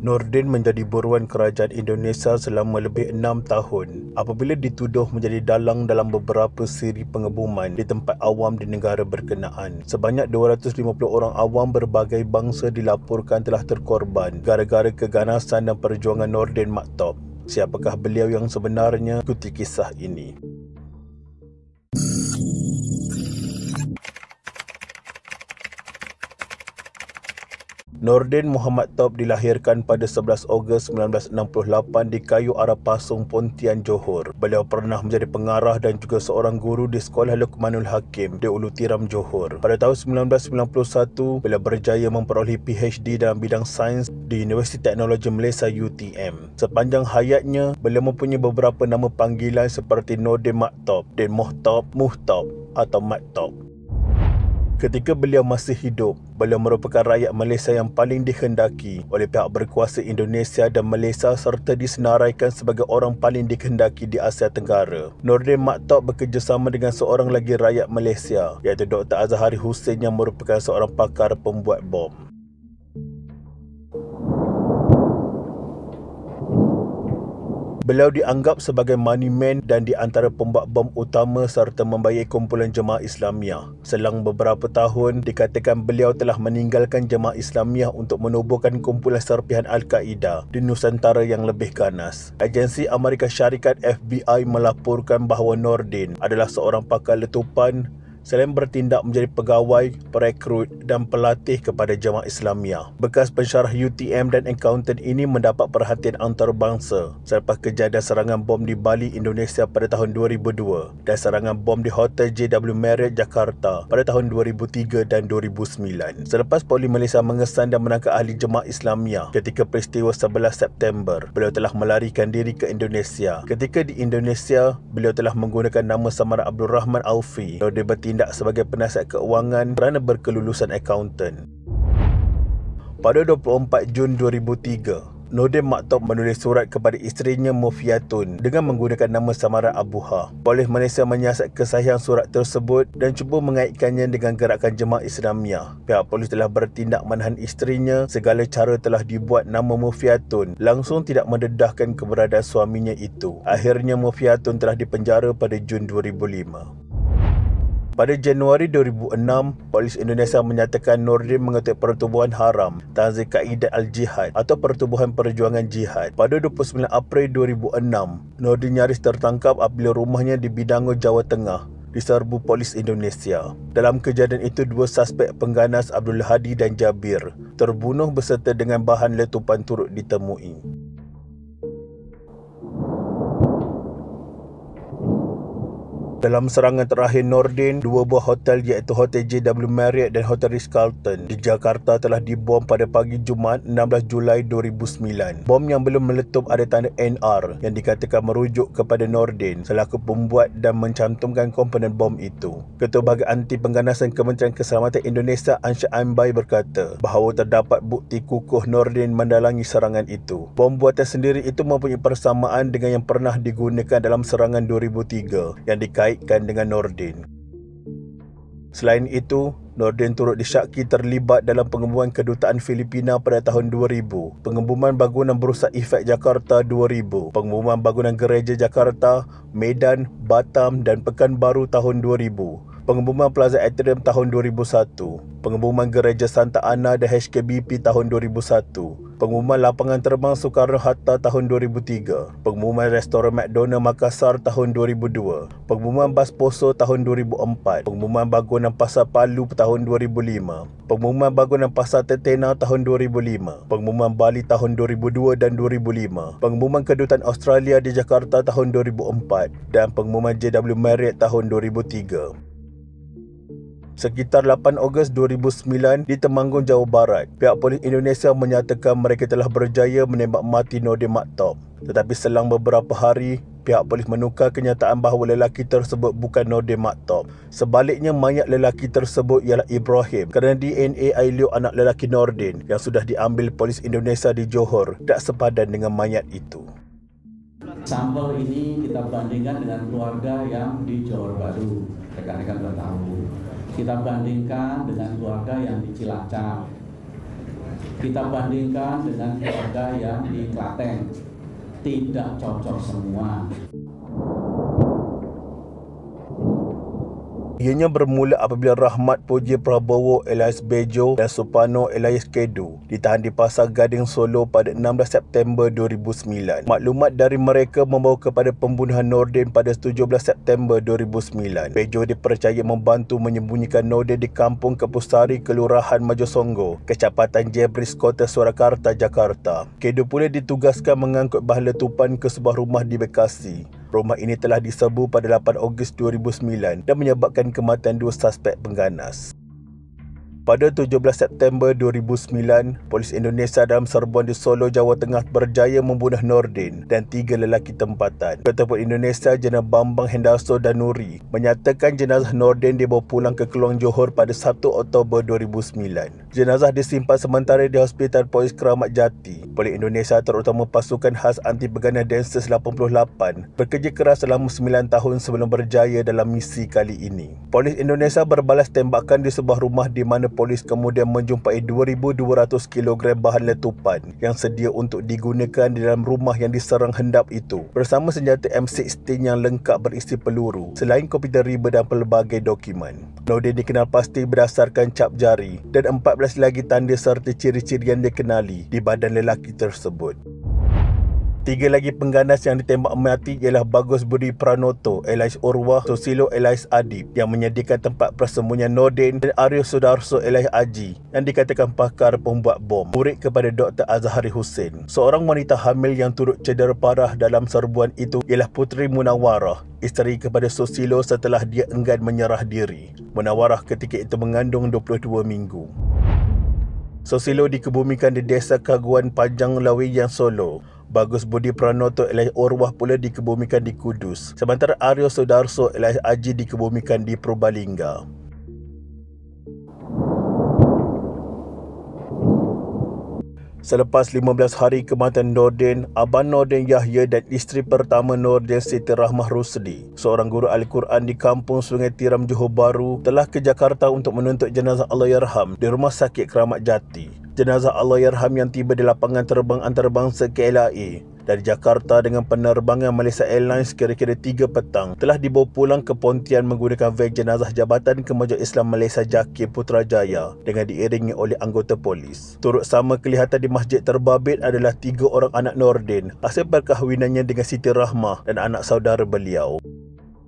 Nordin menjadi buruan kerajaan Indonesia selama lebih enam tahun apabila dituduh menjadi dalang dalam beberapa siri pengebuman di tempat awam di negara berkenaan. Sebanyak 250 orang awam berbagai bangsa dilaporkan telah terkorban gara-gara keganasan dan perjuangan Nordin Maktob. Siapakah beliau yang sebenarnya? Kuti kisah ini. Nordin Muhammad Top dilahirkan pada 11 Ogos 1968 di Kayu Arah Pasung, Pontian, Johor. Beliau pernah menjadi pengarah dan juga seorang guru di Sekolah Lukmanul Hakim di Ulu Tiram, Johor. Pada tahun 1991, beliau berjaya memperoleh PhD dalam bidang sains di Universiti Teknologi Malaysia UTM. Sepanjang hayatnya, beliau mempunyai beberapa nama panggilan seperti Nordin Mak Top, Din Moh Top, Muh atau Mak Top. Ketika beliau masih hidup, beliau merupakan rakyat Malaysia yang paling dikehendaki oleh pihak berkuasa Indonesia dan Malaysia serta disenaraikan sebagai orang paling dikehendaki di Asia Tenggara. Nordin Maktab bekerjasama dengan seorang lagi rakyat Malaysia iaitu Dr. Azhari Hussein yang merupakan seorang pakar pembuat bom. Beliau dianggap sebagai money man dan di antara pembak bom utama serta membayar kumpulan jemaah Islamiah. Selang beberapa tahun, dikatakan beliau telah meninggalkan jemaah Islamiah untuk menubuhkan kumpulan serpihan Al-Qaeda di Nusantara yang lebih ganas. Agensi Amerika Syarikat FBI melaporkan bahawa Nordin adalah seorang pakar letupan selain bertindak menjadi pegawai, perekrut dan pelatih kepada jemaah Islamia. Bekas pensyarah UTM dan accountant ini mendapat perhatian antarabangsa selepas kejadian serangan bom di Bali, Indonesia pada tahun 2002 dan serangan bom di Hotel JW Marriott, Jakarta pada tahun 2003 dan 2009. Selepas Poli Malaysia mengesan dan menangkap ahli jemaah Islamia ketika peristiwa 11 September, beliau telah melarikan diri ke Indonesia. Ketika di Indonesia, beliau telah menggunakan nama samaran Abdul Rahman Alfi. Beliau bertindak sebagai penasihat keuangan kerana berkelulusan accountant. Pada 24 Jun 2003, Nordin Maktob menulis surat kepada isterinya Mufiatun dengan menggunakan nama samaran Abuha. Polis Malaysia menyiasat kesahihan surat tersebut dan cuba mengaitkannya dengan gerakan jemaah Islamia. Pihak polis telah bertindak menahan isterinya, segala cara telah dibuat nama Mufiatun langsung tidak mendedahkan keberadaan suaminya itu. Akhirnya Mufiatun telah dipenjara pada Jun 2005. Pada Januari 2006, polis Indonesia menyatakan Nordin mengetuk pertubuhan haram Tanzi Kaidat Al-Jihad atau pertubuhan perjuangan jihad. Pada 29 April 2006, Nordin nyaris tertangkap apabila rumahnya di Bidango, Jawa Tengah diserbu polis Indonesia. Dalam kejadian itu, dua suspek pengganas Abdul Hadi dan Jabir terbunuh berserta dengan bahan letupan turut ditemui. Dalam serangan terakhir Nordin, dua buah hotel iaitu Hotel JW Marriott dan Hotel Ritz-Carlton di Jakarta telah dibom pada pagi Jumaat 16 Julai 2009. Bom yang belum meletup ada tanda NR yang dikatakan merujuk kepada Nordin selaku pembuat dan mencantumkan komponen bom itu. Ketua Bahagian Anti Pengganasan Kementerian Keselamatan Indonesia Ansyah Ambai berkata bahawa terdapat bukti kukuh Nordin mendalangi serangan itu. Bom buatan sendiri itu mempunyai persamaan dengan yang pernah digunakan dalam serangan 2003 yang dikaitkan dikaitkan dengan Nordin. Selain itu, Nordin turut disyaki terlibat dalam pengembuan kedutaan Filipina pada tahun 2000, pengembuman bangunan berusak efek Jakarta 2000, pengembuman bangunan gereja Jakarta, Medan, Batam dan Pekanbaru tahun Pengebuman Plaza Atrium tahun 2001 Pengebuman Gereja Santa Ana dan HKBP tahun 2001 Pengumuman Lapangan Terbang Soekarno-Hatta tahun 2003 Pengumuman Restoran McDonald Makassar tahun 2002 Pengumuman Bas Poso tahun 2004 Pengumuman Bangunan Pasar Palu tahun 2005 Pengumuman Bangunan Pasar Tetena tahun 2005 Pengumuman Bali tahun 2002 dan 2005 Pengumuman Kedutan Australia di Jakarta tahun 2004 Dan pengumuman JW Marriott tahun 2003 sekitar 8 Ogos 2009 di Temanggung, Jawa Barat. Pihak polis Indonesia menyatakan mereka telah berjaya menembak mati Nordin Maktab. Tetapi selang beberapa hari, pihak polis menukar kenyataan bahawa lelaki tersebut bukan Nordin Maktab. Sebaliknya, mayat lelaki tersebut ialah Ibrahim kerana DNA Ailio anak lelaki Nordin yang sudah diambil polis Indonesia di Johor tak sepadan dengan mayat itu. Sampel ini kita bandingkan dengan keluarga yang di Johor Baru. Rekan-rekan sudah tahu. Kita bandingkan dengan keluarga yang di Cilacap. Kita bandingkan dengan keluarga yang di Klaten. Tidak cocok semua. Ianya bermula apabila Rahmat Puji Prabowo Elias Bejo dan Supano Elias Kedu ditahan di Pasar Gading Solo pada 16 September 2009. Maklumat dari mereka membawa kepada pembunuhan Nordin pada 17 September 2009. Bejo dipercayai membantu menyembunyikan Nordin di Kampung Kepusari, Kelurahan Majosongo, Kecamatan Jebris, Kota Surakarta, Jakarta. Kedo pula ditugaskan mengangkut bahan letupan ke sebuah rumah di Bekasi. Rumah ini telah diserbu pada 8 Ogos 2009 dan menyebabkan kematian dua suspek pengganas. Pada 17 September 2009, polis Indonesia dalam serbuan di Solo, Jawa Tengah berjaya membunuh Nordin dan tiga lelaki tempatan. Ketua Polis Indonesia Jenderal Bambang Hendarso dan Nuri menyatakan jenazah Nordin dibawa pulang ke Keluang Johor pada 1 Oktober 2009. Jenazah disimpan sementara di Hospital Polis Keramat Jati. Polis Indonesia terutama pasukan khas anti begana Densus 88 bekerja keras selama 9 tahun sebelum berjaya dalam misi kali ini. Polis Indonesia berbalas tembakan di sebuah rumah di mana polis kemudian menjumpai 2200 kg bahan letupan yang sedia untuk digunakan di dalam rumah yang diserang hendap itu bersama senjata M16 yang lengkap berisi peluru selain komputer riba dan pelbagai dokumen. Nodin dikenal pasti berdasarkan cap jari dan 14 lagi tanda serta ciri-ciri yang dikenali di badan lelaki tersebut. Tiga lagi pengganas yang ditembak mati ialah Bagus Budi Pranoto, Elias Urwah, Susilo Elias Adib yang menyediakan tempat persembunyan Nordin dan Aryo Sudarso Elias Aji yang dikatakan pakar pembuat bom. Murid kepada Dr. Azhari Hussein. Seorang wanita hamil yang turut cedera parah dalam serbuan itu ialah Puteri Munawarah, isteri kepada Susilo setelah dia enggan menyerah diri. Munawarah ketika itu mengandung 22 minggu. Sosilo dikebumikan di desa Kaguan Panjang Lawi yang Solo. Bagus Budi Pranoto alias Orwah pula dikebumikan di Kudus. Sementara Aryo Sudarso alias Aji dikebumikan di Probalingga. Selepas 15 hari kematian Nordin, Abang Nordin Yahya dan isteri pertama Nordin Siti Rahmah Rusdi, seorang guru Al-Quran di kampung Sungai Tiram Johor Bahru, telah ke Jakarta untuk menuntut jenazah Allahyarham di Rumah Sakit Keramat Jati jenazah Allahyarham yang tiba di lapangan terbang antarabangsa KLIA dari Jakarta dengan penerbangan Malaysia Airlines kira-kira 3 petang telah dibawa pulang ke Pontian menggunakan van jenazah Jabatan Kemajuan Islam Malaysia Jakir Putrajaya dengan diiringi oleh anggota polis. Turut sama kelihatan di Masjid Terbabit adalah 3 orang anak Nordin hasil perkahwinannya dengan Siti Rahmah dan anak saudara beliau.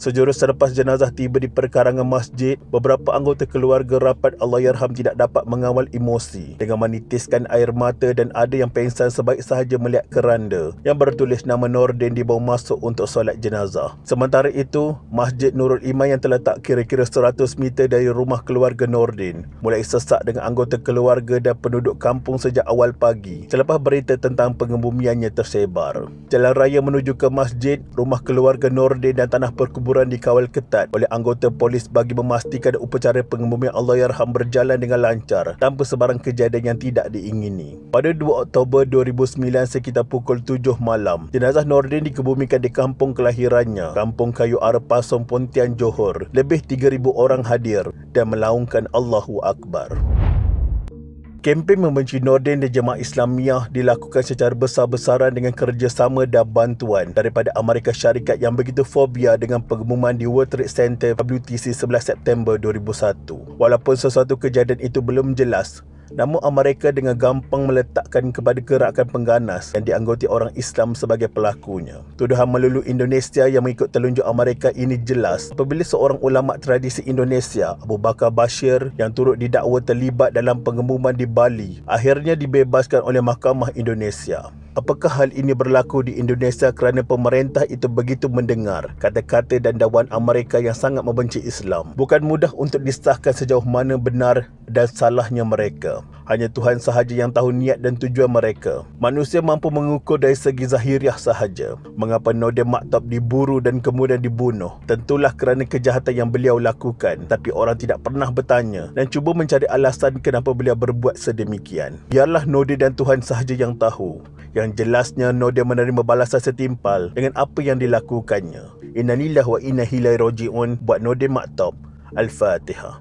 Sejurus selepas jenazah tiba di perkarangan masjid, beberapa anggota keluarga rapat Allahyarham tidak dapat mengawal emosi dengan menitiskan air mata dan ada yang pengsan sebaik sahaja melihat keranda yang bertulis nama Nordin dibawa masuk untuk solat jenazah. Sementara itu, Masjid Nurul Iman yang terletak kira-kira 100 meter dari rumah keluarga Nordin mulai sesak dengan anggota keluarga dan penduduk kampung sejak awal pagi selepas berita tentang pengembumiannya tersebar. Jalan raya menuju ke masjid, rumah keluarga Nordin dan tanah perkuburan kuburan dikawal ketat oleh anggota polis bagi memastikan upacara pengumuman Allahyarham berjalan dengan lancar tanpa sebarang kejadian yang tidak diingini. Pada 2 Oktober 2009 sekitar pukul 7 malam, jenazah Nordin dikebumikan di kampung kelahirannya, Kampung Kayu Arpasong Pontian Johor. Lebih 3000 orang hadir dan melaungkan Allahu Akbar. Kempen membenci norden dan Jemaah Islamiah dilakukan secara besar-besaran dengan kerjasama dan bantuan daripada Amerika Syarikat yang begitu fobia dengan pengumuman di World Trade Center WTC 11 September 2001. Walaupun sesuatu kejadian itu belum jelas, Namun Amerika dengan gampang meletakkan kepada gerakan pengganas yang dianggoti orang Islam sebagai pelakunya. Tuduhan melulu Indonesia yang mengikut telunjuk Amerika ini jelas apabila seorang ulama tradisi Indonesia Abu Bakar Bashir yang turut didakwa terlibat dalam pengembuman di Bali akhirnya dibebaskan oleh Mahkamah Indonesia. Apakah hal ini berlaku di Indonesia kerana pemerintah itu begitu mendengar kata-kata dan dawan Amerika yang sangat membenci Islam? Bukan mudah untuk disahkan sejauh mana benar dan salahnya mereka. Hanya Tuhan sahaja yang tahu niat dan tujuan mereka. Manusia mampu mengukur dari segi zahiriah sahaja. Mengapa Nodem Maktab diburu dan kemudian dibunuh? Tentulah kerana kejahatan yang beliau lakukan. Tapi orang tidak pernah bertanya dan cuba mencari alasan kenapa beliau berbuat sedemikian. Biarlah Nodem dan Tuhan sahaja yang tahu. Yang jelasnya Nodem menerima balasan setimpal dengan apa yang dilakukannya. Inna Innalillahi wa inna ilaihi rajiun buat Nodem Maktab. Al-Fatihah.